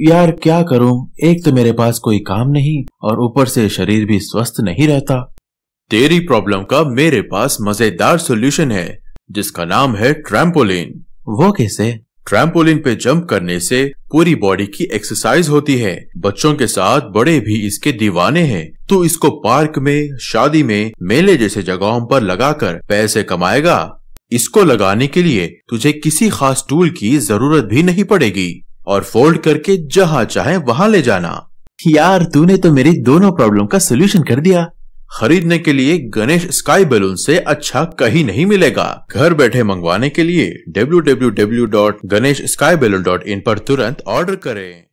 यार क्या करूं एक तो मेरे पास कोई काम नहीं और ऊपर से शरीर भी स्वस्थ नहीं रहता तेरी प्रॉब्लम का मेरे पास मजेदार सॉल्यूशन है जिसका नाम है ट्रैम्पोलिन वो कैसे ट्रैम्पोलिन पे जंप करने से पूरी बॉडी की एक्सरसाइज होती है बच्चों के साथ बड़े भी इसके दीवाने हैं तो इसको पार्क में शादी में मेले जैसे जगहों पर लगाकर पैसे कमाएगा इसको लगाने के लिए तुझे किसी खास टूल की जरूरत भी नहीं पड़ेगी और फोल्ड करके जहाँ चाहे वहाँ ले जाना यार तूने तो मेरी दोनों प्रॉब्लम का सोल्यूशन कर दिया खरीदने के लिए गणेश स्काई बैलून से अच्छा कहीं नहीं मिलेगा घर बैठे मंगवाने के लिए W W W dot Ganesh sky balloon dot in पर तुरंत ऑर्डर करें